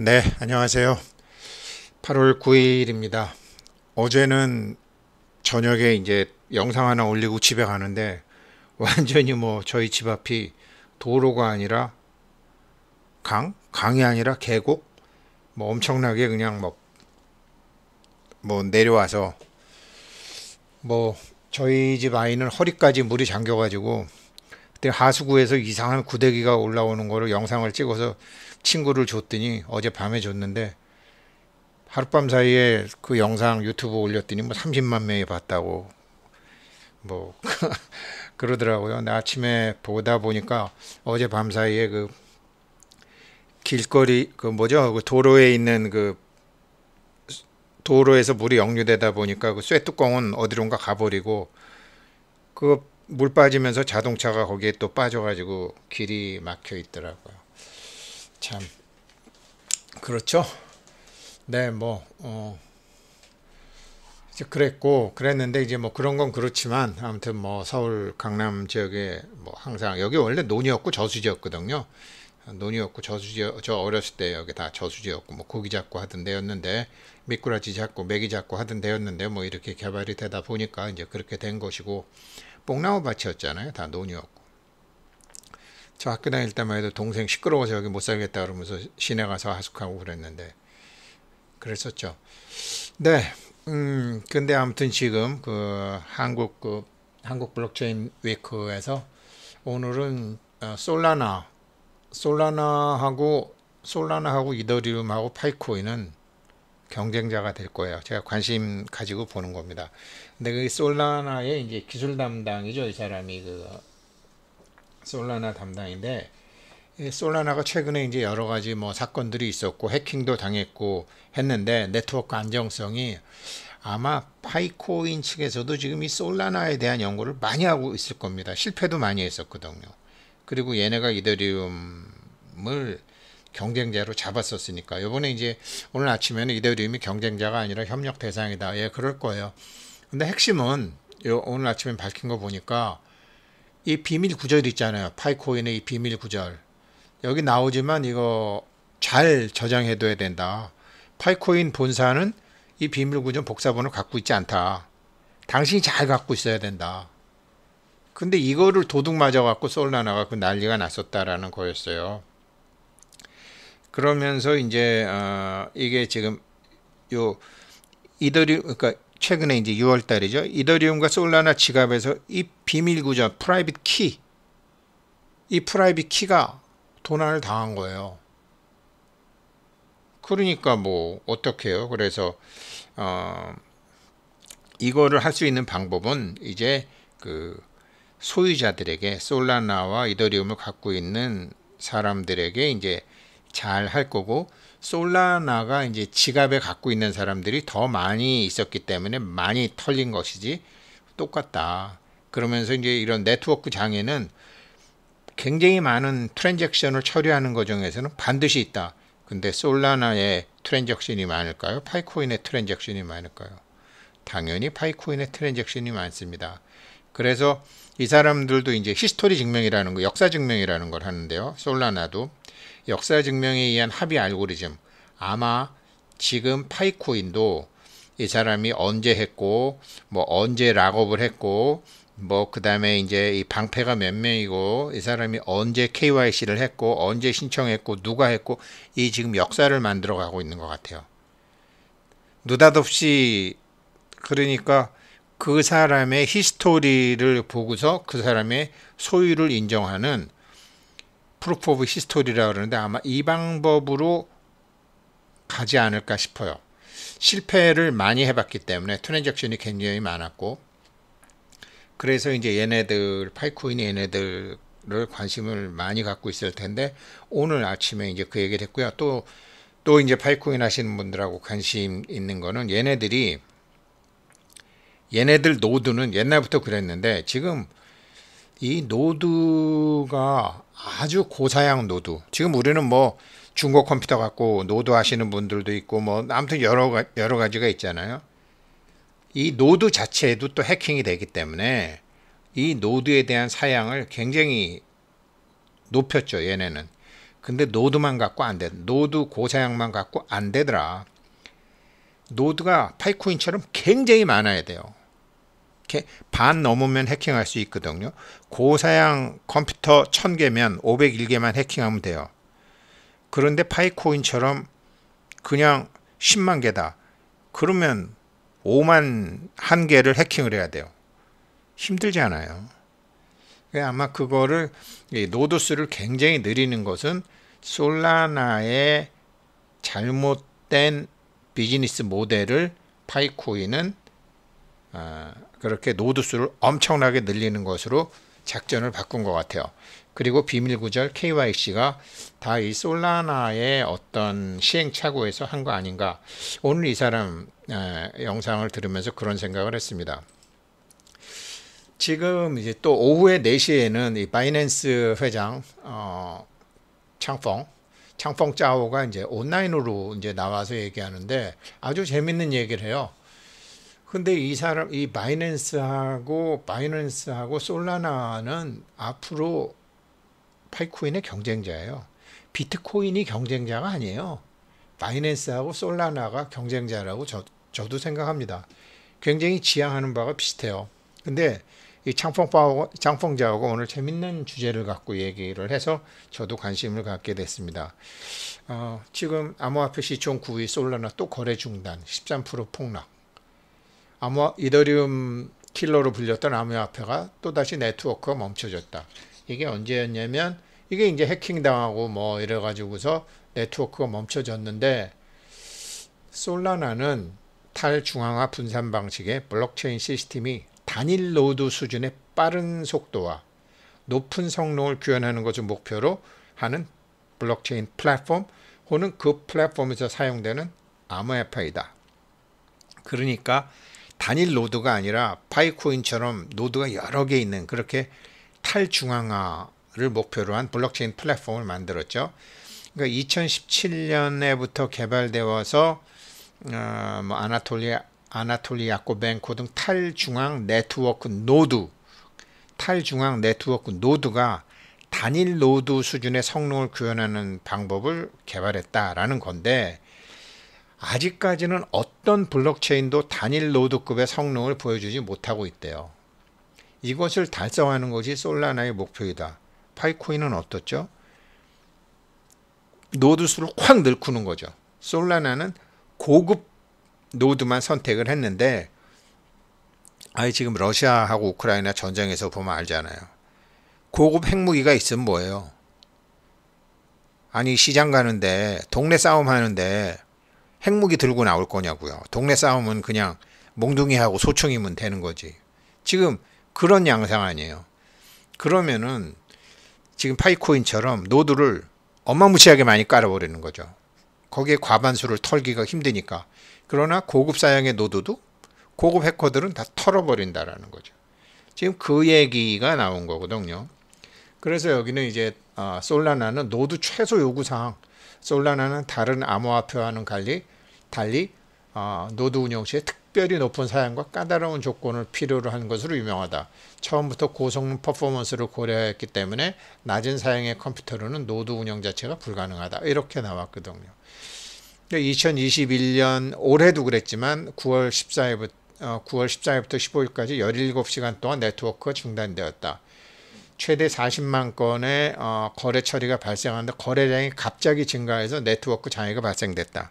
네, 안녕하세요. 8월 9일입니다. 어제는 저녁에 이제 영상 하나 올리고 집에 가는데 완전히 뭐 저희 집 앞이 도로가 아니라 강? 강이 아니라 계곡? 뭐 엄청나게 그냥 뭐, 뭐 내려와서 뭐 저희 집 아이는 허리까지 물이 잠겨가지고 그때 하수구에서 이상한 구데기가 올라오는 거를 영상을 찍어서 친구를 줬더니 어젯밤에 줬는데 하룻밤 사이에 그 영상 유튜브 올렸더니 뭐 30만 명이 봤다고 뭐 그러더라고요. 근데 아침에 보다 보니까 어젯밤 사이에 그 길거리 그 뭐죠 그 도로에 있는 그 도로에서 물이 역류되다 보니까 그 쇠뚜껑은 어디론가 가버리고 그 물 빠지면서 자동차가 거기에 또 빠져가지고 길이 막혀 있더라고요. 참 그렇죠. 네, 뭐 어, 이제 그랬고 그랬는데 이제 뭐 그런 건 그렇지만 아무튼 뭐 서울 강남 지역에 뭐 항상 여기 원래 논이었고 저수지였거든요. 논이었고 저수지 저 어렸을 때 여기 다 저수지였고 뭐 고기 잡고 하던 데였는데 미꾸라지 잡고 메기 잡고 하던 데였는데 뭐 이렇게 개발이 되다 보니까 이제 그렇게 된 것이고 뽕나무 밭이었잖아요. 다 논이었고. 저 학교 다닐 때만 해도 동생 시끄러워서 여기 못 살겠다 그러면서 시내 가서 하숙하고 그랬는데 그랬었죠. 네. 음, 근데 아무튼 지금 그 한국 그 한국 블록체인 위크에서 오늘은 어, 솔라나 솔라나하고 솔라나하고 이더리움하고 파이코인은 경쟁자가 될 거예요. 제가 관심 가지고 보는 겁니다. 근데 그 솔라나의 이제 기술 담당이죠. 이 사람이 그 솔라나 담당인데 솔라나가 최근에 이제 여러 가지 뭐 사건들이 있었고 해킹도 당했고 했는데 네트워크 안정성이 아마 파이코인 측에서도 지금 이 솔라나에 대한 연구를 많이 하고 있을 겁니다. 실패도 많이 했었거든요. 그리고 얘네가 이더리움을 경쟁자로 잡았었으니까 요번에 이제 오늘 아침에는 이더리움이 경쟁자가 아니라 협력 대상이다. 예, 그럴 거예요. 근데 핵심은 요 오늘 아침에 밝힌 거 보니까 이 비밀 구절도 있잖아요. 파이코인의 이 비밀 구절. 여기 나오지만 이거 잘 저장해둬야 된다. 파이코인 본사는 이 비밀 구절 복사본을 갖고 있지 않다. 당신이 잘 갖고 있어야 된다. 근데 이거를 도둑 맞아갖고 솔라나가 그 난리가 났었다라는 거였어요. 그러면서 이제 어, 이게 지금 요 이더리 그러니까 최근에 이제 6월 달이죠. 이더리움과 솔라나 지갑에서 이 비밀 구조 프라이빗 키이 프라이빗 키가 도난을 당한 거예요. 그러니까 뭐 어떻게요? 그래서 어, 이거를 할 수 있는 방법은 이제 그 소유자들에게 솔라나와 이더리움을 갖고 있는 사람들에게 이제 잘 할 거고 솔라나가 이제 지갑에 갖고 있는 사람들이 더 많이 있었기 때문에 많이 털린 것이지 똑같다. 그러면서 이제 이런 네트워크 장애는 굉장히 많은 트랜잭션을 처리하는 과정에서는 반드시 있다. 근데 솔라나의 트랜잭션이 많을까요? 파이코인의 트랜잭션이 많을까요? 당연히 파이코인의 트랜잭션이 많습니다. 그래서 이 사람들도 이제 히스토리 증명이라는 거, 역사 증명이라는 걸 하는데요. 솔라나도 역사 증명에 의한 합의 알고리즘 아마 지금 파이코인도 이 사람이 언제 했고 뭐 언제 락업을 했고 뭐 그다음에 이제 이 방패가 몇 명이고 이 사람이 언제 KYC를 했고 언제 신청했고 누가 했고 이 지금 역사를 만들어 가고 있는 것 같아요. 느닷없이 그러니까 그 사람의 히스토리를 보고서 그 사람의 소유를 인정하는 프로프 오브 히스토리라 그러는데 아마 이 방법으로 가지 않을까 싶어요. 실패를 많이 해봤기 때문에 트랜잭션이 굉장히 많았고 그래서 이제 얘네들 파이코인 얘네들을 관심을 많이 갖고 있을 텐데 오늘 아침에 이제 그 얘기를 했고요. 또또 또 이제 파이코인 하시는 분들하고 관심 있는 거는 얘네들이 얘네들 노드는 옛날부터 그랬는데 지금 이 노드가 아주 고사양 노드. 지금 우리는 뭐 중고 컴퓨터 갖고 노드 하시는 분들도 있고 뭐 아무튼 여러 가, 여러 가지가 있잖아요. 이 노드 자체에도 또 해킹이 되기 때문에 이 노드에 대한 사양을 굉장히 높였죠, 얘네는. 근데 노드만 갖고 안 돼. 노드 고사양만 갖고 안 되더라. 노드가 파이코인처럼 굉장히 많아야 돼요. 반 넘으면 해킹할 수 있거든요. 고사양 컴퓨터 1000개면 501개만 해킹하면 돼요. 그런데 파이코인처럼 그냥 10만 개다. 그러면 5만 한 개를 해킹을 해야 돼요. 힘들지 않아요. 그러니까 아마 그거를 노드수를 굉장히 늘리는 것은 솔라나의 잘못된 비즈니스 모델을 파이코인은 아, 그렇게 노드 수를 엄청나게 늘리는 것으로 작전을 바꾼 것 같아요. 그리고 비밀구절 KYC가 다 이 솔라나의 어떤 시행착오에서 한 거 아닌가. 오늘 이 사람 영상을 들으면서 그런 생각을 했습니다. 지금 이제 또 오후에 4시에는 이 바이낸스 회장 어, 창펑 창펑 짜오가 이제 온라인으로 이제 나와서 얘기하는데 아주 재밌는 얘기를 해요. 근데 이 사람 이 바이낸스하고 바이낸스하고 솔라나는 앞으로 파이코인의 경쟁자예요. 비트코인이 경쟁자가 아니에요. 바이낸스하고 솔라나가 경쟁자라고 저, 저도 생각합니다. 굉장히 지향하는 바가 비슷해요. 근데 이장풍파하고 창펑자하고 오늘 재밌는 주제를 갖고 얘기를 해서 저도 관심을 갖게 됐습니다. 어, 지금 암호화폐 시총 9위 솔라나 또 거래 중단 13% 폭락 암호 이더리움 킬러로 불렸던 암호화폐가 또다시 네트워크가 멈춰졌다. 이게 언제였냐면 이게 이제 해킹당하고 뭐 이래가지고서 네트워크가 멈춰졌는데 솔라나는 탈중앙화 분산 방식의 블록체인 시스템이 단일 노드 수준의 빠른 속도와 높은 성능을 구현하는 것을 목표로 하는 블록체인 플랫폼 혹은 그 플랫폼에서 사용되는 암호화폐이다. 그러니까 단일 노드가 아니라 파이코인처럼 노드가 여러 개 있는 그렇게 탈중앙화를 목표로 한 블록체인 플랫폼을 만들었죠. 그러니까 2017년에부터 개발되어서 어, 뭐 아나톨리아 아나톨리아 코뱅코등 탈중앙 네트워크 노드 탈중앙 네트워크 노드가 단일 노드 수준의 성능을 구현하는 방법을 개발했다라는 건데 아직까지는 어떤 블록체인도 단일 노드급의 성능을 보여주지 못하고 있대요. 이것을 달성하는 것이 솔라나의 목표이다. 파이코인은 어떻죠? 노드 수를 확 늘꾸는 거죠. 솔라나는 고급 노드만 선택을 했는데 아예 지금 러시아하고 우크라이나 전쟁에서 보면 알잖아요. 고급 핵무기가 있으면 뭐예요? 아니 시장 가는데 동네 싸움 하는데 핵무기 들고 나올 거냐고요. 동네 싸움은 그냥 몽둥이하고 소총이면 되는 거지. 지금 그런 양상 아니에요. 그러면은 지금 파이코인처럼 노드를 엄마무시하게 많이 깔아버리는 거죠. 거기에 과반수를 털기가 힘드니까. 그러나 고급 사양의 노드도 고급 해커들은 다 털어버린다라는 거죠. 지금 그 얘기가 나온 거거든요. 그래서 여기는 이제 아, 솔라나는 노드 최소 요구사항 솔라나는 다른 암호화폐와는 달리, 달리 어, 노드 운영 시에 특별히 높은 사양과 까다로운 조건을 필요로 한 것으로 유명하다. 처음부터 고성능 퍼포먼스를 고려했기 때문에 낮은 사양의 컴퓨터로는 노드 운영 자체가 불가능하다. 이렇게 나왔거든요. 2021년 그러니까 올해도 그랬지만 9월 14일부터 9월 어, 14일부터 15일까지 17시간 동안 네트워크가 중단되었다. 최대 40만 건의 어, 거래 처리가 발생하는데 거래량이 갑자기 증가해서 네트워크 장애가 발생됐다.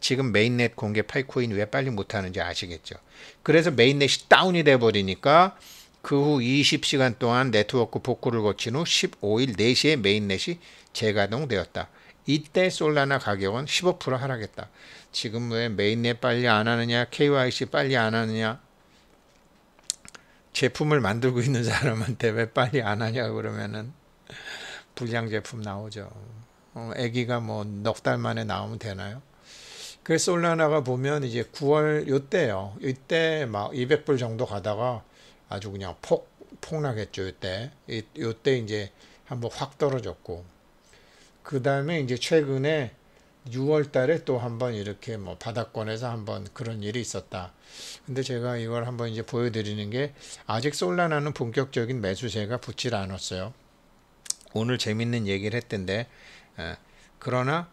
지금 메인넷 공개 파이코인 왜 빨리 못하는지 아시겠죠. 그래서 메인넷이 다운이 돼버리니까 그 후 20시간 동안 네트워크 복구를 거친 후 15일 4시에 메인넷이 재가동되었다. 이때 솔라나 가격은 15% 하락했다. 지금 왜 메인넷 빨리 안 하느냐, KYC 빨리 안 하느냐, 제품을 만들고 있는 사람한테 왜 빨리 안 하냐 그러면은 불량 제품 나오죠. 어, 애기가뭐 넉 달 만에 나오면 되나요? 그래서 솔라나가 보면 이제 9월 요때요. 이때 막 200불 정도 가다가 아주 그냥 폭 폭락했죠. 이때 이, 요때 이제 한번 확 떨어졌고 그 다음에 이제 최근에 6월 달에 또 한번 이렇게 뭐 바닥권에서 한번 그런 일이 있었다. 근데 제가 이걸 한번 이제 보여드리는 게 아직 솔라나는 본격적인 매수세가 붙질 않았어요. 오늘 재밌는 얘기를 했던데 에, 그러나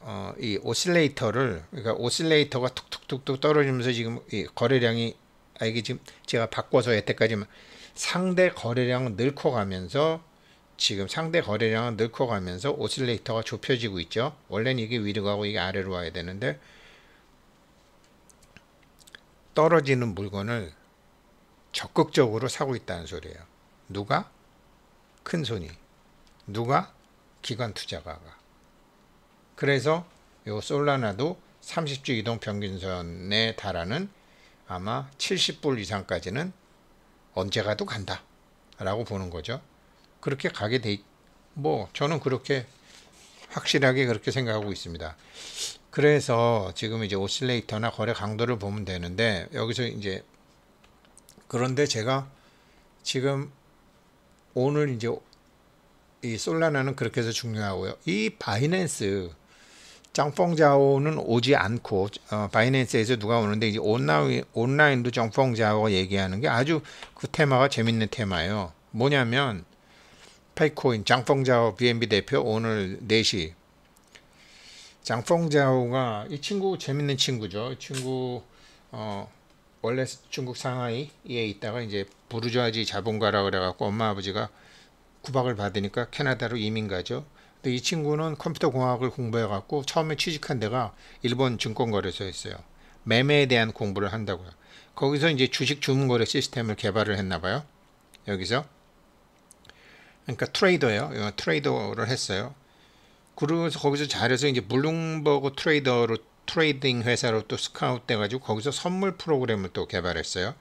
어, 이 오실레이터를 그러니까 오실레이터가 툭툭툭툭 떨어지면서 지금 이 거래량이 아 이게 지금 제가 바꿔서 여태까지 상대 거래량은 늘고 가면서 지금 상대 거래량은 늘고 가면서 오실레이터가 좁혀지고 있죠. 원래는 이게 위로 가고 이게 아래로 와야 되는데 떨어지는 물건을 적극적으로 사고 있다는 소리예요. 누가? 큰 손이. 누가? 기관 투자가가. 그래서 요 솔라나도 30주 이동 평균선에 달하는 아마 70불 이상까지는 언제 가도 간다. 라고 보는 거죠. 그렇게 가게 돼, 뭐, 저는 그렇게 확실하게 그렇게 생각하고 있습니다. 그래서 지금 이제 오실레이터나 거래 강도를 보면 되는데, 여기서 이제, 그런데 제가 지금 오늘 이제 이 솔라나는 그렇게 해서 중요하고요. 이 바이낸스, 정펑자오는 오지 않고 어, 바이낸스에서 누가 오는데 이제 온라인 온라인도 정펑자오 얘기하는 게 아주 그 테마가 재밌는 테마예요. 뭐냐면 파이코인 장펑자오 BNB 대표 오늘 4시 장펑자오가 이 친구 재밌는 친구죠. 이 친구 어, 원래 중국 상하이에 있다가 이제 부르주아지 자본가라 그래갖고 엄마 아버지가 구박을 받으니까 캐나다로 이민 가죠. 근데 이 친구는 컴퓨터 공학을 공부해갖고 처음에 취직한 데가 일본 증권거래소였어요. 매매에 대한 공부를 한다고요. 거기서 이제 주식 주문거래 시스템을 개발을 했나봐요. 여기서 그러니까 트레이더예요. 어, 트레이더를 했어요. 그러면서 거기서 잘해서 이제 블룸버그 트레이더로 트레이딩 회사로 또 스카웃 돼가지고 거기서 선물 프로그램을 또 개발했어요.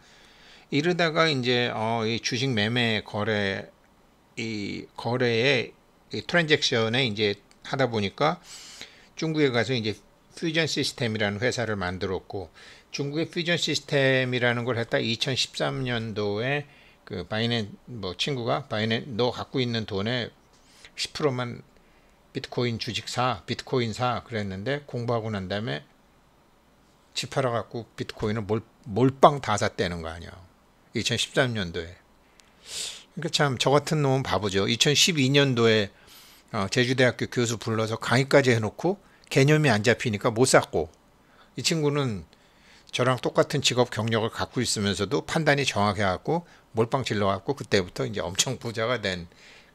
이러다가 이제 어, 이 주식 매매 거래 이거래의이 트랜잭션에 이제 하다 보니까 중국에 가서 이제 퓨전 시스템이라는 회사를 만들었고 중국의 퓨전 시스템이라는 걸 했다 2013년도에 그 바이낸 뭐 친구가 바이낸 너 갖고 있는 돈의 10%만 비트코인 주식 사, 비트코인 사 그랬는데 공부하고 난 다음에 집 팔아갖고 비트코인을 몰, 몰빵 다샀대는거 아니야. 2013년도에. 그러니까 참 저 같은 놈은 바보죠. 2012년도에 어, 제주대학교 교수 불러서 강의까지 해놓고 개념이 안 잡히니까 못 샀고 이 친구는 저랑 똑같은 직업 경력을 갖고 있으면서도 판단이 정확해갖고 몰빵 질러갖고 그때부터 이제 엄청 부자가 된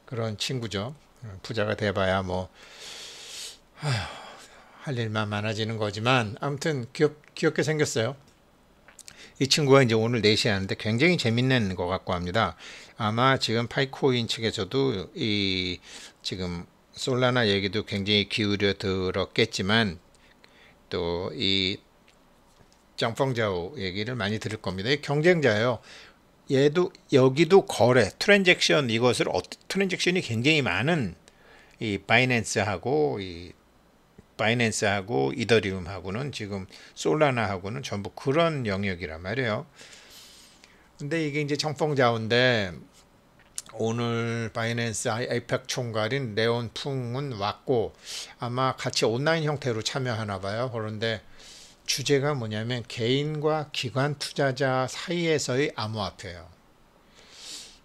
그런 친구죠. 부자가 돼봐야 뭐, 아휴, 할 일만 많아지는 거지만 아무튼 귀엽, 귀엽게 생겼어요. 이 친구가 이제 오늘 4시에 하는데 굉장히 재밌는 것 같고 합니다. 아마 지금 파이코인 측에서도 이 지금 솔라나 얘기도 굉장히 기울여 들었겠지만 또이 짱펑자오 얘기를 많이 들을 겁니다. 경쟁자예요. 얘도 여기도 거래 트랜잭션 이것을 어, 트랜잭션이 굉장히 많은 이 바이낸스하고 이 바이낸스하고 이더리움하고는 지금 솔라나하고는 전부 그런 영역이란 말이에요. 근데 이게 이제 청풍자운데 오늘 바이낸스 아이팩 총괄인 레온 풍은 왔고 아마 같이 온라인 형태로 참여하나 봐요. 그런데 주제가 뭐냐면 개인과 기관 투자자 사이에서의 암호화폐예요.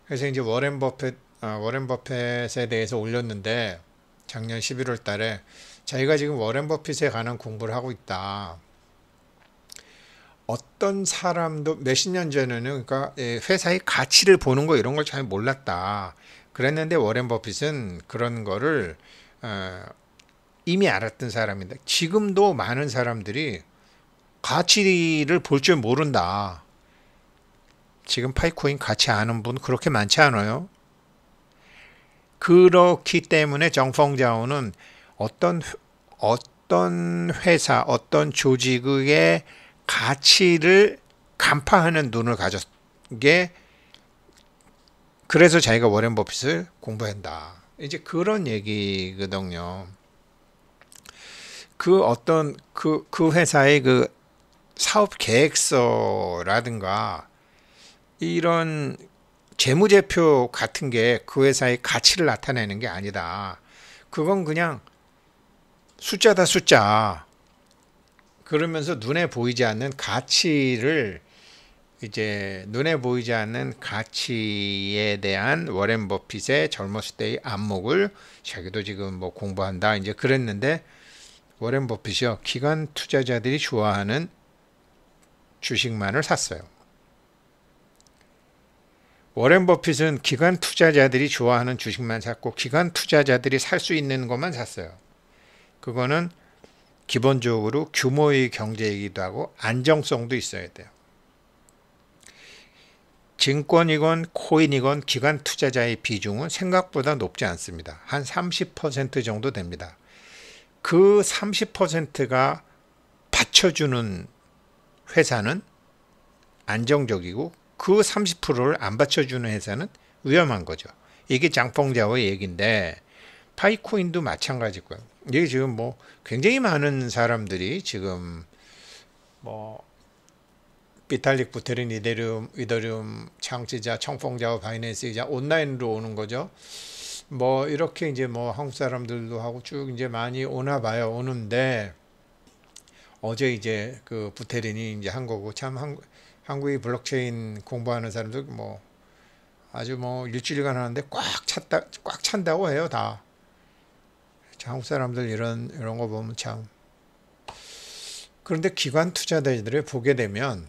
그래서 이제 워렌 버핏 아, 워렌 버핏에 대해서 올렸는데 작년 11월 달에 자기가 지금 워렌 버핏에 관한 공부를 하고 있다. 어떤 사람도 몇십 년 전에는 그러니까 회사의 가치를 보는 거 이런 걸 잘 몰랐다. 그랬는데 워렌 버핏은 그런 거를 어, 이미 알았던 사람인데 지금도 많은 사람들이 가치를 볼 줄 모른다. 지금 파이코인 가치 아는 분 그렇게 많지 않아요? 그렇기 때문에 정펑자오는 어떤 어떤 회사, 어떤 조직의 가치를 간파하는 눈을 가졌게 그래서 자기가 워렌 버핏을 공부한다. 이제 그런 얘기거든요. 그 어떤 그, 그 회사의 그 사업 계획서라든가 이런 재무제표 같은 게 그 회사의 가치를 나타내는 게 아니다. 그건 그냥 숫자다 숫자. 그러면서 눈에 보이지 않는 가치를 이제 눈에 보이지 않는 가치에 대한 워렌 버핏의 젊었을 때의 안목을 자기도 지금 뭐 공부한다 이제 그랬는데 워렌 버핏이요 기관 투자자들이 좋아하는 주식만을 샀어요. 워렌 버핏은 기관 투자자들이 좋아하는 주식만 샀고 기관 투자자들이 살 수 있는 것만 샀어요. 그거는 기본적으로 규모의 경제이기도 하고 안정성도 있어야 돼요. 증권이건 코인이건 기관 투자자의 비중은 생각보다 높지 않습니다. 한 30% 정도 됩니다. 그 30%가 받쳐주는 회사는 안정적이고 그 30%를 안 받쳐주는 회사는 위험한 거죠. 이게 장펑자오의 얘기인데 파이코인도 마찬가지고요. 이게 지금 뭐 굉장히 많은 사람들이 지금 뭐 비탈릭 부테린 이데륨 이더리움 창제자 청풍자와 바이낸스이자 온라인으로 오는 거죠. 뭐 이렇게 이제 뭐 한국 사람들도 하고 쭉 이제 많이 오나 봐요. 오는데 어제 이제 그 부테린이 이제 한 거고 참 한국, 한국의 블록체인 공부하는 사람들 뭐 아주 뭐 일주일간 하는데 꽉 찼다 꽉 찬다고 해요 다. 한국 사람들 이런 이런 거 보면 참 그런데 기관 투자자들을 보게 되면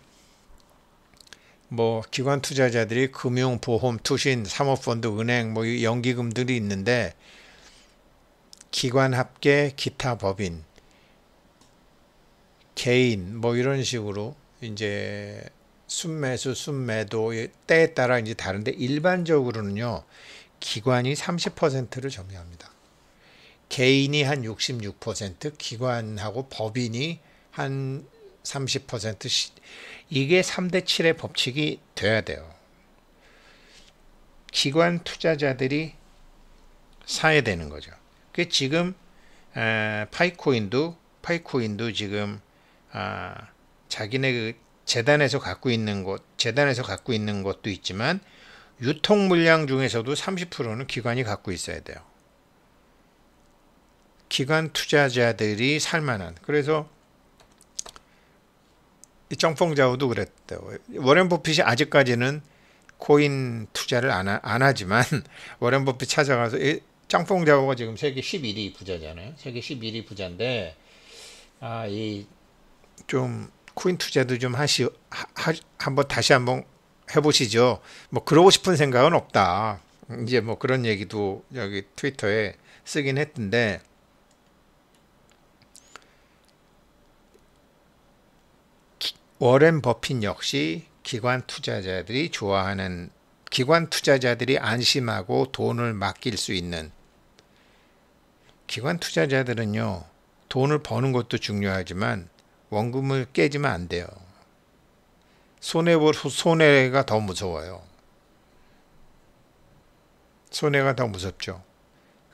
뭐 기관 투자자들이 금융, 보험, 투신, 사모펀드, 은행 뭐 연기금들이 있는데 기관 합계, 기타 법인 개인 뭐 이런 식으로 이제 순매수 순매도 때에 따라 이제 다른데 일반적으로는요 기관이 30%를 점유합니다. 개인이 한 66%, 기관하고 법인이 한 30%씩 이게 3대 7의 법칙이 돼야 돼요. 기관 투자자들이 사야 되는 거죠. 그 지금 파이코인도 파이코인도 지금 아, 자기네 그 재단에서 갖고 있는 것, 재단에서 갖고 있는 것도 있지만 유통 물량 중에서도 30%는 기관이 갖고 있어야 돼요. 기관 투자자들이 살만한. 그래서 이 정펑자우도 그랬대요. 워렌 버핏이 아직까지는 코인 투자를 안, 하, 안 하지만 워렌 버핏 찾아가서 이 짱뽕자우가 지금 세계 11위 부자잖아요. 세계 11위 부자인데 아, 이좀 코인 투자도 좀 하시 하, 한번 다시 한번 해보시죠. 뭐 그러고 싶은 생각은 없다. 이제 뭐 그런 얘기도 여기 트위터에 쓰긴 했던데 워렌 버핏 역시 기관 투자자들이 좋아하는 기관 투자자들이 안심하고 돈을 맡길 수 있는 기관 투자자들은요 돈을 버는 것도 중요하지만 원금을 깨지면 안 돼요. 손해볼 손해가 더 무서워요. 손해가 더 무섭죠.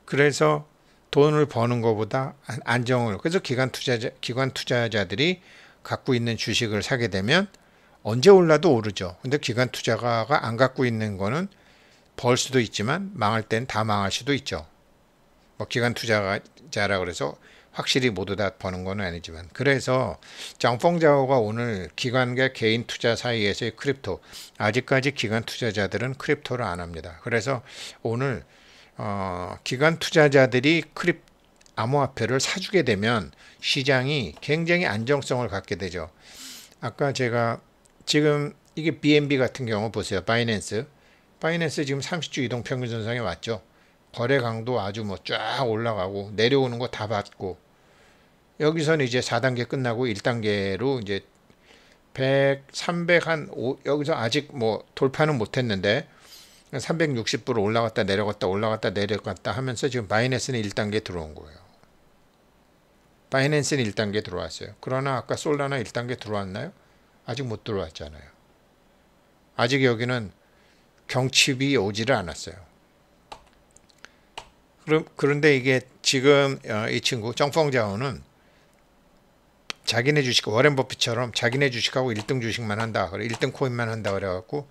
그래서 돈을 버는 것보다 안정을 그래서 기관 투자자 기관 투자자들이 갖고 있는 주식을 사게 되면 언제 올라도 오르죠. 근데 기관 투자가가 안 갖고 있는 거는 벌 수도 있지만 망할 땐 다 망할 수도 있죠. 뭐 기관 투자자라 그래서 확실히 모두 다 버는 건 아니지만 그래서 장펑자오가 오늘 기관과 개인 투자 사이에서의 크립토 아직까지 기관 투자자들은 크립토를 안 합니다. 그래서 오늘 어, 기관 투자자들이 크립 암호화폐를 사주게 되면 시장이 굉장히 안정성을 갖게 되죠. 아까 제가 지금 이게 BNB 같은 경우 보세요. 바이낸스. 바이낸스 지금 30주 이동 평균 선상에 왔죠. 거래 강도 아주 뭐 쫙 올라가고 내려오는 거 다 봤고 여기서는 이제 4단계 끝나고 1단계로 이제 100, 300한 5, 여기서 아직 뭐 돌파는 못했는데 360불 올라갔다 내려갔다 올라갔다 내려갔다 하면서 지금 바이낸스는 1단계 들어온 거예요. 바이낸스는 1단계 들어왔어요. 그러나 아까 솔라나 1단계 들어왔나요? 아직 못 들어왔잖아요. 아직 여기는 경칩이 오지를 않았어요. 그럼, 그런데 이게 지금 어, 이 친구 정펑자오는 자기네 주식 워렌 버핏처럼 자기네 주식하고 1등 주식만 한다 그래 1등 코인만 한다 그래갖고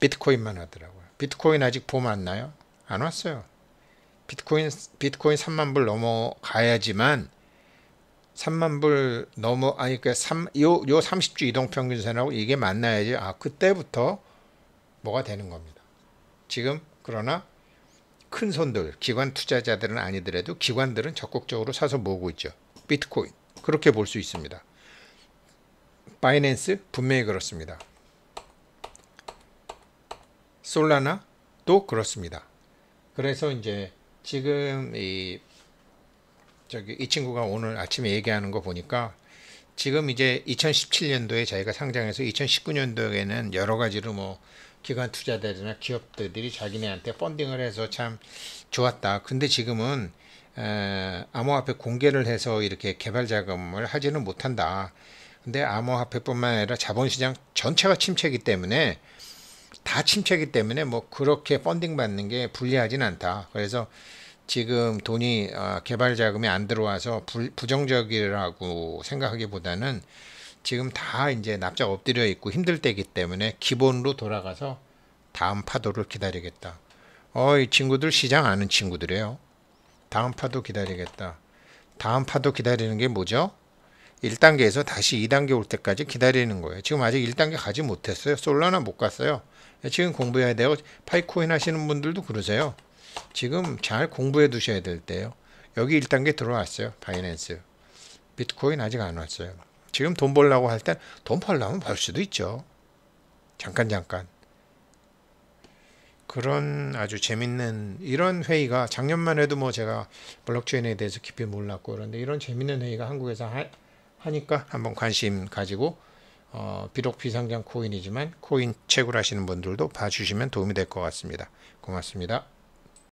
비트코인만 하더라고요 비트코인 아직 봄안 나요? 안 왔어요 비트코인 비트코인 3만 불 넘어가야지만 3만 불 넘어 아니 그러니까 요요 30주 이동 평균선하고 이게 만나야지 아 그때부터 뭐가 되는 겁니다. 지금 그러나 큰 손들 기관 투자자들은 아니더라도 기관들은 적극적으로 사서 모으고 있죠. 비트코인 그렇게 볼 수 있습니다. 바이낸스 분명히 그렇습니다. 솔라나도 그렇습니다. 그래서 이제 지금 이 저기 이 친구가 오늘 아침에 얘기하는 거 보니까 지금 이제 2017년도에 자기가 상장해서 2019년도에는 여러 가지로 뭐 기관 투자들이나 기업들이 자기네한테 펀딩을 해서 참 좋았다. 근데 지금은 에, 암호화폐 공개를 해서 이렇게 개발 자금을 하지는 못한다. 근데 암호화폐뿐만 아니라 자본시장 전체가 침체이기 때문에 다 침체이기 때문에 뭐 그렇게 펀딩 받는 게 불리하진 않다. 그래서 지금 돈이 어, 개발 자금이 안 들어와서 부정적이라고 생각하기보다는 지금 다 이제 납작 엎드려 있고 힘들 때이기 때문에 기본으로 돌아가서 다음 파도를 기다리겠다. 어, 이 친구들 시장 아는 친구들이에요. 다음 파도 기다리겠다. 다음 파도 기다리는 게 뭐죠? 1단계에서 다시 2단계 올 때까지 기다리는 거예요. 지금 아직 1단계 가지 못했어요. 솔라나 못 갔어요. 지금 공부해야 돼요. 파이코인 하시는 분들도 그러세요. 지금 잘 공부해 두셔야 될 때예요. 여기 1단계 들어왔어요. 바이낸스. 비트코인 아직 안 왔어요. 지금 돈 벌려고 할땐돈 벌려면 벌 수도 있죠. 잠깐 잠깐. 그런 아주 재밌는 이런 회의가 작년만 해도 뭐 제가 블록체인에 대해서 깊이 몰랐고 그런데 이런 재밌는 회의가 한국에서 하, 니까 한번 관심 가지고 어, 비록 비상장 코인이지만 코인 채굴하시는 분들도 봐주시면 도움이 될 것 같습니다. 고맙습니다.